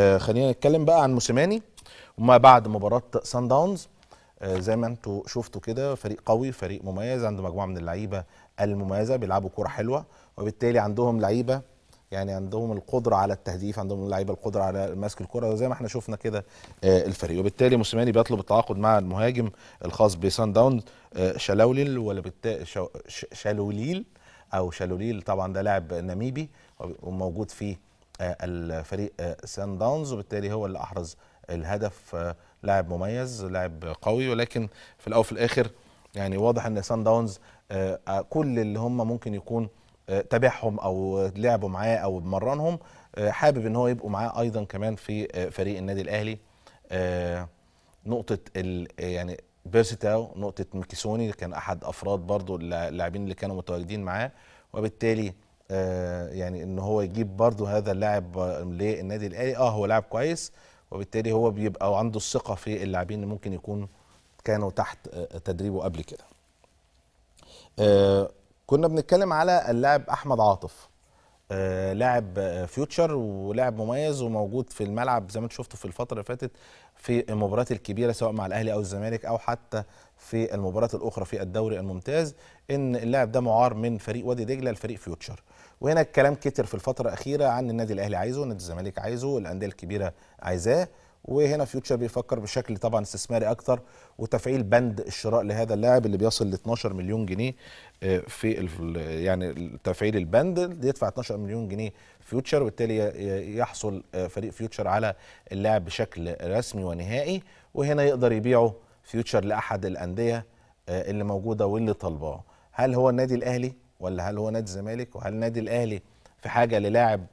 آه، خلينا نتكلم بقى عن موسيماني وما بعد مباراه سان داونز آه، زي ما انتم شفتوا كده فريق قوي فريق مميز عنده مجموعه من اللعيبه المميزه بيلعبوا كوره حلوه وبالتالي عندهم لعيبه يعني عندهم القدره على التهديف عندهم اللعيبه القدره على مسك الكره زي ما احنا شفنا كده آه، الفريق وبالتالي موسيماني بيطلب التعاقد مع المهاجم الخاص بسان داونز شالوليل ولا شالوليل او شالوليل طبعا ده لاعب ناميبي وموجود في آه، الفريق آه، سان داونز وبالتالي هو اللي احرز الهدف آه، لاعب مميز لاعب قوي ولكن في الاول وفي الاخر يعني واضح ان سان داونز كل اللي هم ممكن يكون تابعهم او لعبوا معاه او مرنهم حابب ان هو يبقوا معاه ايضا كمان في فريق النادي الاهلي نقطه يعني بيرسيتاو نقطه ميكيسوني كان احد افراد برضو اللاعبين اللي كانوا متواجدين معاه وبالتالي آه، يعني ان هو يجيب برضه هذا اللاعب للنادي الاهلي اه هو لاعب كويس وبالتالي هو بيبقى عنده الثقه في اللاعبين اللي ممكن يكون كانوا تحت آه، تدريبه قبل كده آه، كنا بنتكلم على اللاعب احمد عاطف لاعب فيوتشر ولاعب مميز وموجود في الملعب زي ما انتم شفتوا في الفتره اللي فاتت في المباريات الكبيره سواء مع الاهلي او الزمالك او حتى في المباريات الاخرى في الدوري الممتاز ان اللاعب ده معار من فريق وادي دجله لفريق فيوتشر وهنا الكلام كتر في الفتره الاخيره عن النادي الاهلي عايزه النادي الزمالك عايزه الانديه الكبيره عايزاه وهنا فيوتشر بيفكر بشكل طبعا استثماري اكتر وتفعيل بند الشراء لهذا اللاعب اللي بيصل ل 12 مليون جنيه آه، في يعني تفعيل البند يدفع 12 مليون جنيه فيوتشر وبالتالي يحصل آه، فريق فيوتشر على اللاعب بشكل رسمي ونهائي وهنا يقدر يبيعه فيوتشر لاحد الانديه آه، اللي موجوده واللي طالباه هل هو النادي الاهلي ولا هل هو نادي الزمالك وهل نادي الاهلي في حاجه للاعب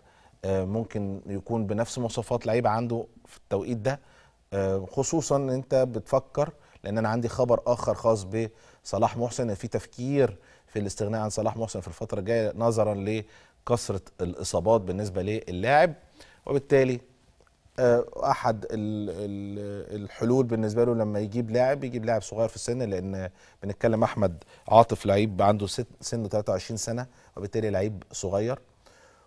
آه، ممكن يكون بنفس مواصفات لعيب عنده في التوقيت ده آه، خصوصا انت بتفكر لان انا عندي خبر اخر خاص بصلاح محسن ان في تفكير في الاستغناء عن صلاح محسن في الفتره الجايه نظرا لكثره الاصابات بالنسبه للاعب وبالتالي آه، احد الحلول بالنسبه له لما يجيب لاعب يجيب لاعب صغير في السن لان بنتكلم احمد عاطف لعيب عنده سنه 23 سنه وبالتالي لعيب صغير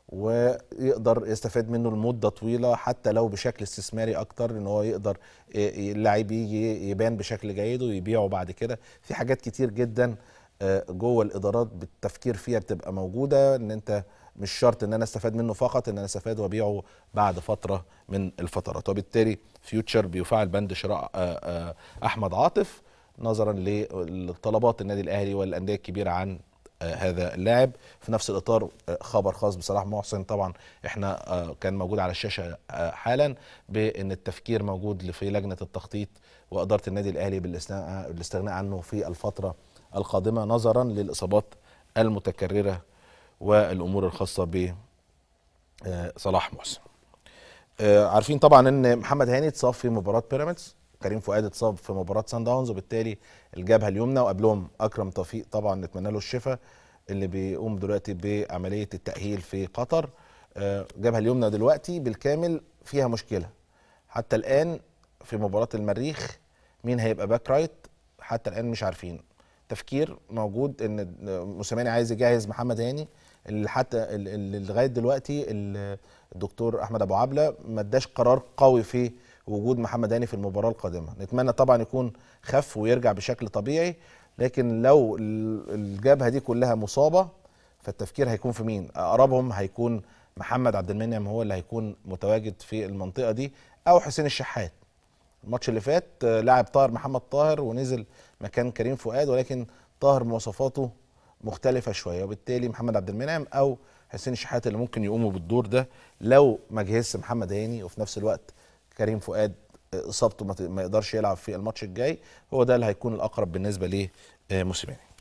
ويقدر يستفاد منه لمده طويله حتى لو بشكل استثماري اكتر ان هو يقدر اللاعب يجي يبان بشكل جيد ويبيعه بعد كده في حاجات كتير جدا آه، جوه الادارات بالتفكير فيها بتبقى موجوده ان انت مش شرط ان انا استفاد منه فقط ان انا استفاد وابيعه بعد فتره من الفترات وبالتالي فيوتشر بيفعل بند شراء آه، آه، احمد عاطف نظرا لطلبات النادي الاهلي والانديه الكبيره عن آه، هذا اللاعب في نفس الاطار خبر خاص بصلاح محسن طبعا احنا كان موجود على الشاشه حالا بان التفكير موجود في لجنه التخطيط واداره النادي الاهلي بالاستغناء عنه في الفتره القادمه نظرا للاصابات المتكرره والامور الخاصه ب آه، صلاح محسن آه، عارفين طبعا ان محمد هاني اتصاب في مباراه بيراميدز كريم فؤاد اتصاب في مباراه سان داونز وبالتالي الجبهه اليمنى وقبلهم اكرم توفيق طبعا نتمنى له الشفاء اللي بيقوم دلوقتي بعمليه التاهيل في قطر آه، الجبهه اليمنى دلوقتي بالكامل فيها مشكله حتى الان في مباراه المريخ مين هيبقى باك رايت حتى الان مش عارفين تفكير موجود ان موسيماني عايز يجهز محمد هاني اللي حتى اللي لغايه دلوقتي الدكتور احمد ابو عبله ما اداش قرار قوي في وجود محمد هاني في المباراه القادمه نتمنى طبعا يكون خف ويرجع بشكل طبيعي لكن لو الجبهه دي كلها مصابه فالتفكير هيكون في مين اقربهم هيكون محمد عبد المنعم هو اللي هيكون متواجد في المنطقه دي او حسين الشحات الماتش اللي فات آه، لاعب طاهر محمد طاهر ونزل مكان كريم فؤاد ولكن طاهر مواصفاته مختلفه شويه وبالتالي محمد عبد المنعم او حسين الشحات اللي ممكن يقوموا بالدور ده لو ما جهزش محمد هاني وفي نفس الوقت كريم فؤاد آه، اصابته ما يقدرش يلعب في الماتش الجاي هو ده اللي هيكون الاقرب بالنسبه آه، موسيماني